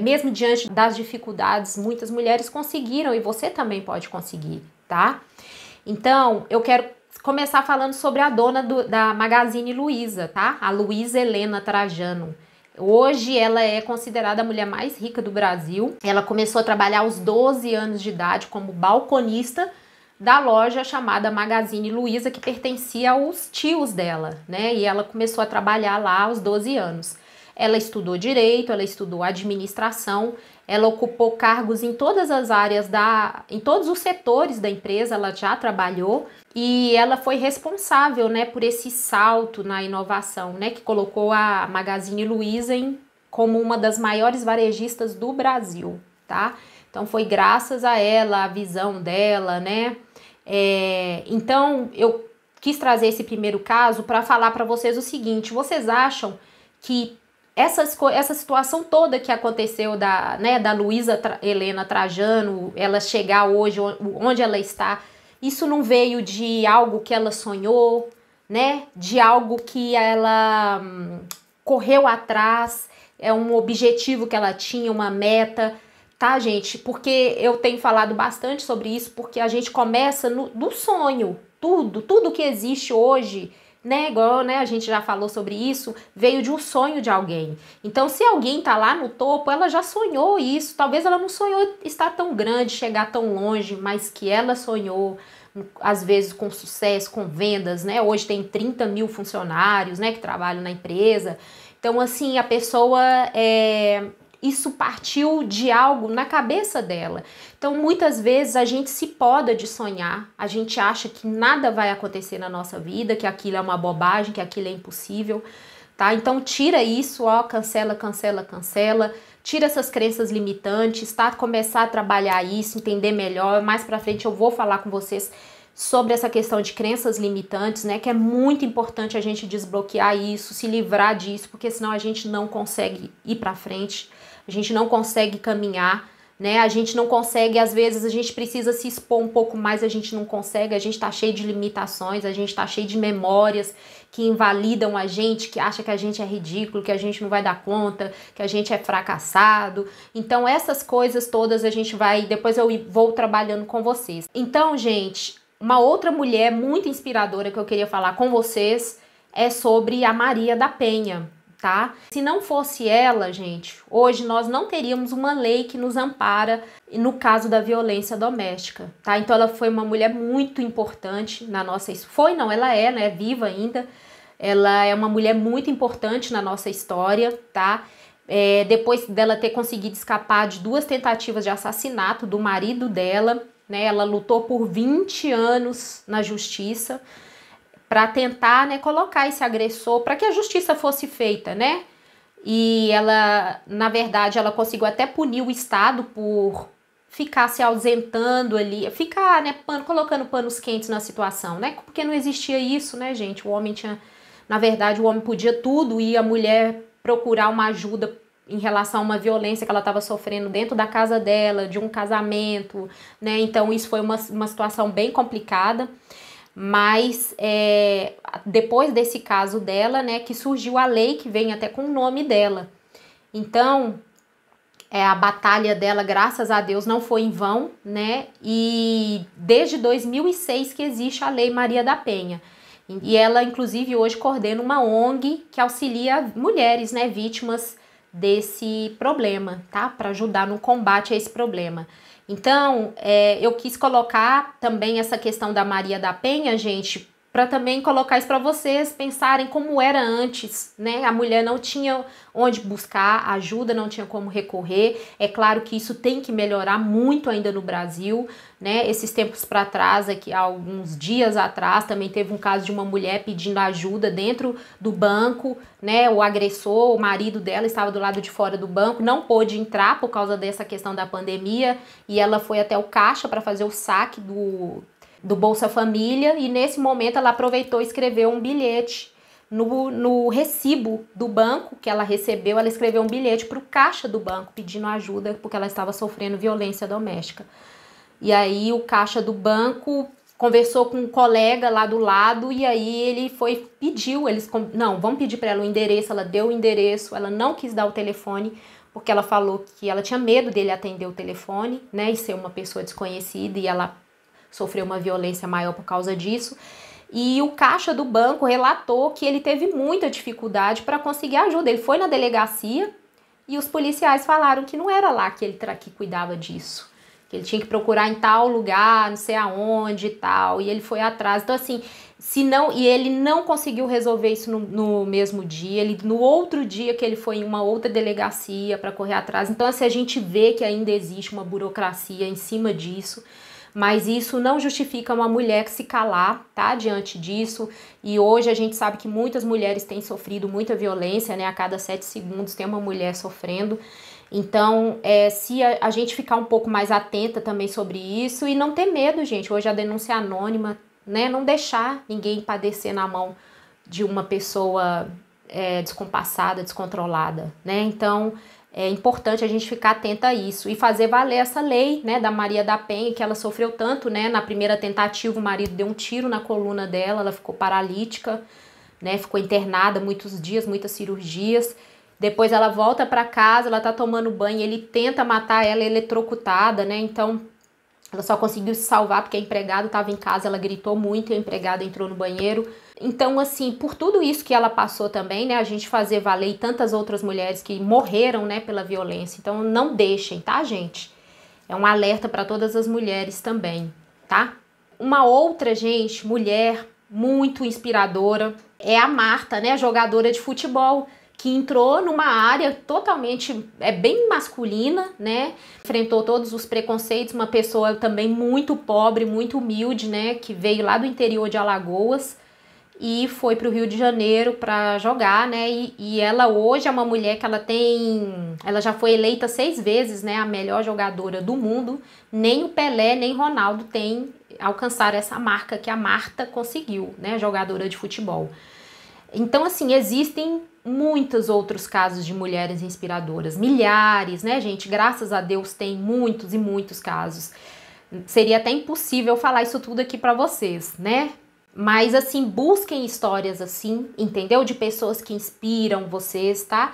Mesmo diante das dificuldades, muitas mulheres conseguiram e você também pode conseguir, tá? Então, eu quero começar falando sobre a dona do, da Magazine Luiza, tá? A Luiza Helena Trajano. Hoje ela é considerada a mulher mais rica do Brasil. Ela começou a trabalhar aos 12 anos de idade como balconista da loja chamada Magazine Luiza, que pertencia aos tios dela, né? E ela começou a trabalhar lá aos 12 anos. Ela estudou direito, ela estudou administração, ela ocupou cargos em todas as áreas da, em todos os setores da empresa, ela já trabalhou e ela foi responsável, né, por esse salto na inovação, né, que colocou a Magazine Luiza em, como uma das maiores varejistas do Brasil, tá? Então foi graças a ela, a visão dela, né? É, então eu quis trazer esse primeiro caso para falar para vocês o seguinte: vocês acham que essa, essa situação toda que aconteceu da, né, da Luísa Tra Helena Trajano, ela chegar hoje onde ela está, isso não veio de algo que ela sonhou, né? De algo que ela hum, correu atrás, é um objetivo que ela tinha, uma meta, tá, gente? Porque eu tenho falado bastante sobre isso, porque a gente começa no, do sonho, tudo, tudo que existe hoje né? Igual, né? A gente já falou sobre isso, veio de um sonho de alguém. Então, se alguém tá lá no topo, ela já sonhou isso. Talvez ela não sonhou estar tão grande, chegar tão longe, mas que ela sonhou às vezes com sucesso, com vendas, né? Hoje tem 30 mil funcionários, né, que trabalham na empresa. Então, assim, a pessoa é, isso partiu de algo na cabeça dela. Então, muitas vezes a gente se poda de sonhar, a gente acha que nada vai acontecer na nossa vida, que aquilo é uma bobagem, que aquilo é impossível, tá? Então, tira isso, ó, cancela, cancela, cancela. Tira essas crenças limitantes, tá? Começar a trabalhar isso, entender melhor. Mais para frente eu vou falar com vocês sobre essa questão de crenças limitantes, né? Que é muito importante a gente desbloquear isso, se livrar disso, porque senão a gente não consegue ir para frente, a gente não consegue caminhar, né? A gente não consegue, às vezes a gente precisa se expor um pouco mais, a gente não consegue, a gente tá cheio de limitações, a gente tá cheio de memórias que invalidam a gente, que acha que a gente é ridículo, que a gente não vai dar conta, que a gente é fracassado. Então essas coisas todas a gente vai, depois eu vou trabalhando com vocês. Então, gente, uma outra mulher muito inspiradora que eu queria falar com vocês é sobre a Maria da Penha, tá? Se não fosse ela, gente, hoje nós não teríamos uma lei que nos ampara no caso da violência doméstica, tá? Então ela foi uma mulher muito importante na nossa foi não, ela é, né, viva ainda. Ela é uma mulher muito importante na nossa história, tá? É, depois dela ter conseguido escapar de duas tentativas de assassinato do marido dela, né? Ela lutou por 20 anos na justiça para tentar né, colocar esse agressor para que a justiça fosse feita, né? E ela, na verdade, ela conseguiu até punir o Estado por ficar se ausentando ali, ficar né, pano, colocando panos quentes na situação, né? Porque não existia isso, né, gente? O homem tinha, na verdade, o homem podia tudo e a mulher procurar uma ajuda em relação a uma violência que ela estava sofrendo dentro da casa dela, de um casamento, né? Então isso foi uma, uma situação bem complicada. Mas é, depois desse caso dela, né, que surgiu a lei que vem até com o nome dela. Então, é, a batalha dela, graças a Deus, não foi em vão, né? E desde 2006 que existe a Lei Maria da Penha. E ela, inclusive, hoje coordena uma ONG que auxilia mulheres, né, vítimas desse problema, tá? Para ajudar no combate a esse problema. Então, é, eu quis colocar também essa questão da Maria da Penha, gente, para também colocar isso para vocês pensarem como era antes, né? A mulher não tinha onde buscar ajuda, não tinha como recorrer. É claro que isso tem que melhorar muito ainda no Brasil, né? Esses tempos para trás, aqui alguns dias atrás, também teve um caso de uma mulher pedindo ajuda dentro do banco, né? O agressor, o marido dela estava do lado de fora do banco, não pôde entrar por causa dessa questão da pandemia e ela foi até o caixa para fazer o saque do do Bolsa Família e nesse momento ela aproveitou e escreveu um bilhete no, no recibo do banco que ela recebeu, ela escreveu um bilhete para o caixa do banco pedindo ajuda porque ela estava sofrendo violência doméstica. E aí o caixa do banco conversou com um colega lá do lado e aí ele foi pediu, eles não, vamos pedir para ela o endereço, ela deu o endereço, ela não quis dar o telefone porque ela falou que ela tinha medo dele atender o telefone, né, e ser uma pessoa desconhecida e ela sofreu uma violência maior por causa disso. E o caixa do banco relatou que ele teve muita dificuldade para conseguir ajuda. Ele foi na delegacia e os policiais falaram que não era lá que ele que cuidava disso. Que ele tinha que procurar em tal lugar, não sei aonde e tal. E ele foi atrás. Então, assim, se não. E ele não conseguiu resolver isso no, no mesmo dia. Ele, no outro dia que ele foi em uma outra delegacia para correr atrás. Então, assim, a gente vê que ainda existe uma burocracia em cima disso mas isso não justifica uma mulher se calar, tá? Diante disso. E hoje a gente sabe que muitas mulheres têm sofrido muita violência, né? A cada sete segundos tem uma mulher sofrendo. Então, é, se a, a, gente ficar um pouco mais atenta também sobre isso e não ter medo, gente. Hoje a denúncia é anônima, né? Não deixar ninguém padecer na mão de uma pessoa é, descompassada, descontrolada, né? Então, é importante a gente ficar atenta a isso e fazer valer essa lei, né, da Maria da Penha, que ela sofreu tanto, né? Na primeira tentativa, o marido deu um tiro na coluna dela, ela ficou paralítica, né? Ficou internada muitos dias, muitas cirurgias. Depois ela volta para casa, ela tá tomando banho, ele tenta matar ela é eletrocutada, né? Então ela só conseguiu se salvar porque a empregada estava em casa, ela gritou muito e a empregada entrou no banheiro. Então, assim, por tudo isso que ela passou também, né, a gente fazer valer e tantas outras mulheres que morreram, né, pela violência. Então, não deixem, tá, gente? É um alerta para todas as mulheres também, tá? Uma outra, gente, mulher muito inspiradora é a Marta, né, jogadora de futebol, que entrou numa área totalmente é bem masculina, né? Enfrentou todos os preconceitos, uma pessoa também muito pobre, muito humilde, né, que veio lá do interior de Alagoas e foi para o Rio de Janeiro para jogar, né? E, e, ela hoje é uma mulher que ela tem, ela já foi eleita seis vezes, né? A melhor jogadora do mundo. Nem o Pelé nem Ronaldo tem alcançar essa marca que a Marta conseguiu, né? Jogadora de futebol. Então assim existem muitos outros casos de mulheres inspiradoras, milhares, né, gente? Graças a Deus tem muitos e muitos casos. Seria até impossível falar isso tudo aqui para vocês, né? Mas assim, busquem histórias assim, entendeu? De pessoas que inspiram vocês, tá?